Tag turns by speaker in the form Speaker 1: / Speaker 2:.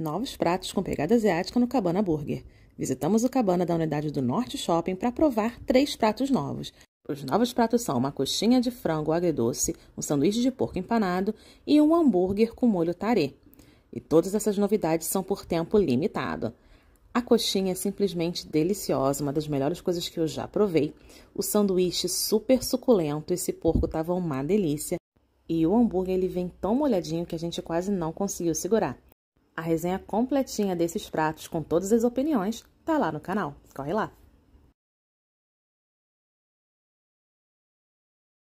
Speaker 1: Novos pratos com pegada asiática no Cabana Burger. Visitamos o Cabana da unidade do Norte Shopping para provar três pratos novos. Os novos pratos são uma coxinha de frango agridoce, um sanduíche de porco empanado e um hambúrguer com molho tarê. E todas essas novidades são por tempo limitado. A coxinha é simplesmente deliciosa, uma das melhores coisas que eu já provei. O sanduíche super suculento, esse porco estava uma delícia. E o hambúrguer ele vem tão molhadinho que a gente quase não conseguiu segurar. A resenha completinha desses pratos com todas as opiniões tá lá no canal. Corre lá!